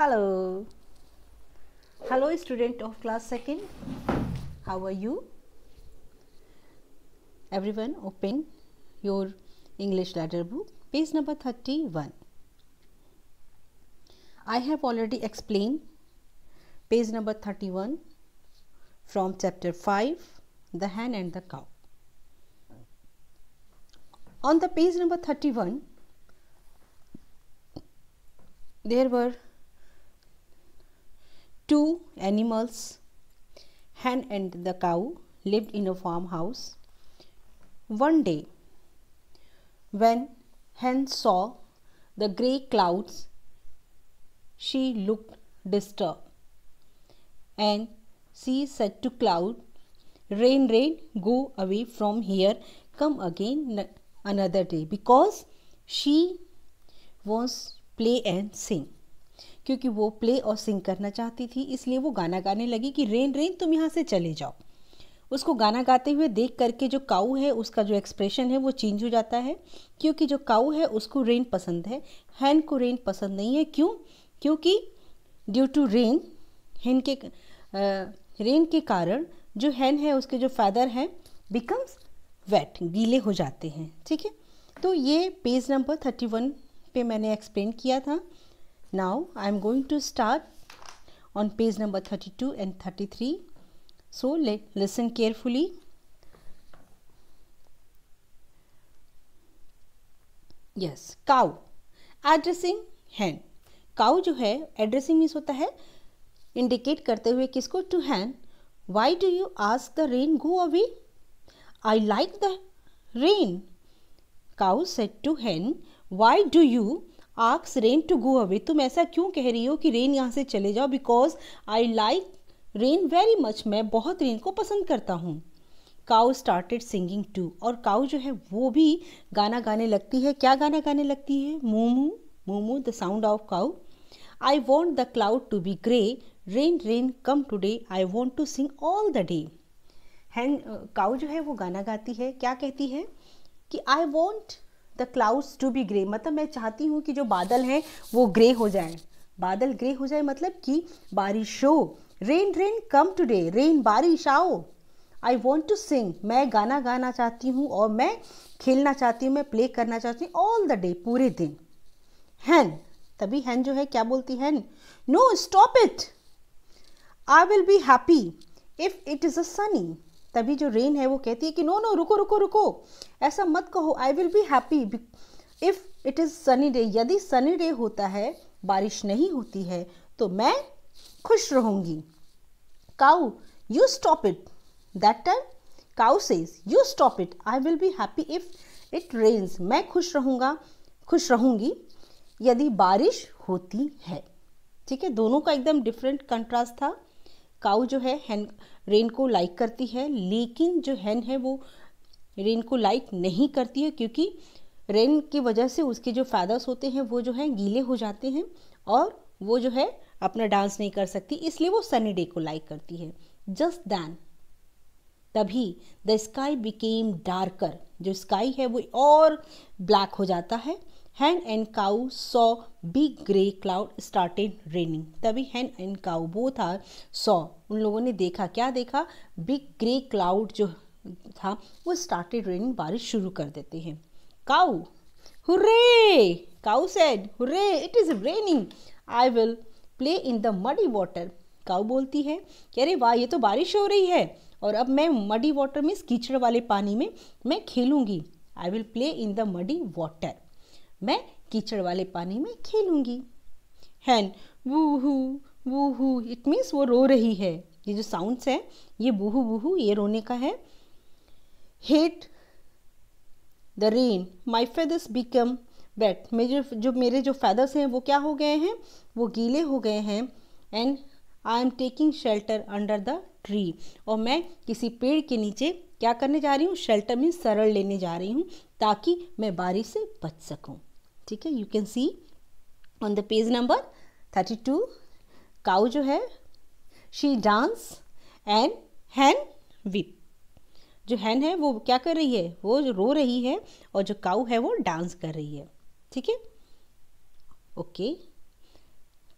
Hello. Hello student of class 2nd. How are you? Everyone open your English letter book page number 31. I have already explained page number 31 from chapter 5 the hen and the cow. On the page number 31 there were Two animals, hen and the cow, lived in a farmhouse. One day, when hen saw the grey clouds, she looked disturbed and she said to cloud, Rain, rain, go away from here, come again another day because she wants play and sing. क्योंकि वो play और सिंग करना चाहती थी इसलिए वो गाना गाने लगी कि रेन रेन तुम यहाँ से चले जाओ उसको गाना गाते हुए देख करके जो काऊ है उसका जो एक्सप्रेशन है वो चेंज हो जाता है क्योंकि जो काऊ है उसको रेन पसंद है हैन को रेन पसंद नहीं है क्यों क्योंकि ड्यू टू रेन हैन के रेन के कारण जो हैन है उसके जो फैदर हैं बिकम्स वेट गीले हो जाते हैं ठीक है तो ये पेज नंबर थर्टी वन पे मैंने एक्सप्लेन किया था now i am going to start on page number 32 and 33 so let listen carefully yes cow addressing hen cow jo hai addressing means hota hai indicate karte hue kisko to hen why do you ask the rain go away i like the rain cow said to hen why do you asks rain to go away तुम ऐसा क्यों कह रही हो कि rain यहाँ से चले जाओ because I like rain very much मैं बहुत रेन को पसंद करता हूँ काउ स्टार्टेड सिंगिंग टू और काउ जो है वो भी गाना गाने लगती है क्या गाना गाने लगती है moo moo the sound of cow I want the cloud to be grey rain rain come today I want to sing all the day and cow जो है वो गाना गाती है क्या कहती है कि I want the clouds to be grey मतलब मैं चाहती हूँ कि जो बादल हैं वो ग्रे हो जाएं बादल ग्रे हो जाए मतलब कि बारिश हो rain rain come today rain बारिश आओ आई वॉन्ट टू सिंग मैं गाना गाना चाहती हूँ और मैं खेलना चाहती हूँ मैं प्ले करना चाहती हूँ ऑल द डे पूरे दिन हैन तभी हैन जो है क्या बोलती है no stop it I will be happy if it is a sunny तभी जो रेन है वो कहती है कि नो नो रुको रुको रुको ऐसा मत कहो I will be happy if it is sunny day यदि सनी डे होता है बारिश नहीं होती है तो मैं खुश रहूँगी cow you stop it that time cow says you stop it I will be happy if it rains मैं खुश रहूँगा खुश रहूँगी यदि बारिश होती है ठीक है दोनों का एकदम डिफरेंट कंट्रास्ट था काउ जो है हैन रेन को लाइक करती है लेकिन जो हैन है वो रेन को लाइक नहीं करती है क्योंकि रेन की वजह से उसके जो फैदर्स होते हैं वो जो है गीले हो जाते हैं और वो जो है अपना डांस नहीं कर सकती इसलिए वो सनी डे को लाइक करती है जस्ट दैन तभी द स्काई बिकेम डार्कर जो स्काई है वो और ब्लैक हो जाता है hen and cow saw big grey cloud started raining तभी हैन एंड काउ वो था सॉ उन लोगों ने देखा क्या देखा बिग ग्रे क्लाउड जो था वो स्टार्टेड रेनिंग बारिश शुरू कर देते हैं cow hurray cow said hurray it is raining I will play in the muddy water cow बोलती है कह रहे वाह ये तो बारिश हो रही है और अब मैं मडी वाटर में कीचड़ वाले पानी में मैं खेलूंगी I will play in the muddy water मैं कीचड़ वाले पानी में खेलूँगी हैन वूहू वूहू इट मीन्स वो रो रही है ये जो साउंड्स है ये बूहू बूहू ये रोने का है hate the rain my feathers become wet मेरे जो मेरे जो फैदर्स हैं वो क्या हो गए हैं वो गीले हो गए हैं and I am taking shelter under the tree और मैं किसी पेड़ के नीचे क्या करने जा रही हूँ शेल्टर में सरल लेने जा रही हूँ ताकि मैं बारिश से बच सकूँ ठीक है you can see on the page number thirty two cow जो है she dance and hen with जो हैन है वो क्या कर रही है वो जो रो रही है और जो काउ है वो डांस कर रही है ठीक है okay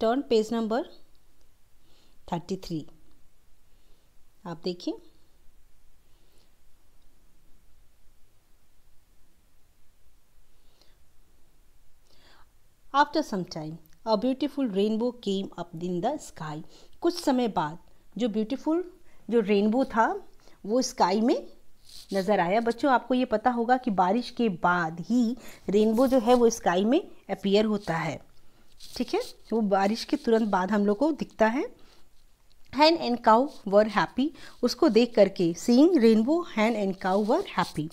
turn page number thirty three आप देखिए after some time a beautiful rainbow came up in the sky कुछ समय बाद जो ब्यूटीफुल जो रेनबो था वो स्काई में नज़र आया बच्चों आपको ये पता होगा कि बारिश के बाद ही रेनबो जो है वो स्काई में अपियर होता है ठीक है वो बारिश के तुरंत बाद हम लोग को दिखता है hen and cow were happy उसको देख करके seeing rainbow hen and cow were happy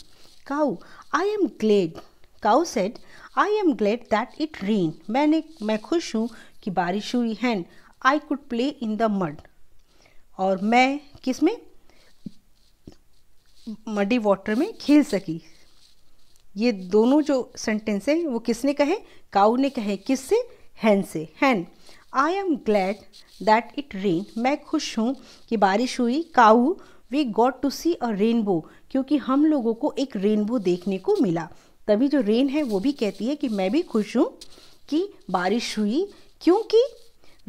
cow I am glad cow said I am glad that it rain मैंने मैं खुश हूँ कि बारिश हुई hen I could play in the mud और मैं किस में मडी वाटर में खेल सकी ये दोनों जो सेंटेंस हैं वो किसने कहे काउ ने कहे किस से हैन से hen I am glad that it rain मैं खुश हूँ कि बारिश हुई cow we got to see a rainbow क्योंकि हम लोगों को एक रेनबो देखने को मिला तभी जो रेन है वो भी कहती है कि मैं भी खुश हूँ कि बारिश हुई क्योंकि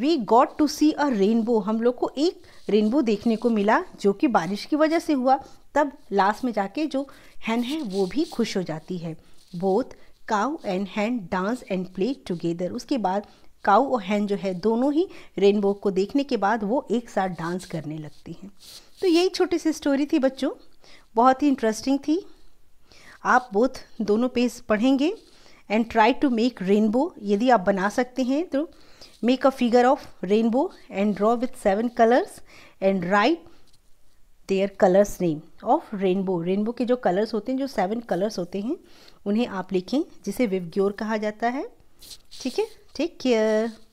we got to see a rainbow हम लोग को एक रेनबो देखने को मिला जो कि बारिश की वजह से हुआ तब लास्ट में जाके जो हैन है वो भी खुश हो जाती है both cow and hen dance and play together उसके बाद काउ और हैन जो है दोनों ही रेनबो को देखने के बाद वो एक साथ डांस करने लगती हैं तो यही छोटी सी स्टोरी थी बच्चों बहुत ही इंटरेस्टिंग थी आप बोथ दोनों पेज पढ़ेंगे and try to make rainbow यदि आप बना सकते हैं तो make a figure of rainbow and draw with seven colours and write their colours name of rainbow rainbow के जो कलर्स होते हैं जो सेवन कलर्स होते हैं उन्हें आप लिखें जिसे विवग्योर कहा जाता है ठीक है टेक केयर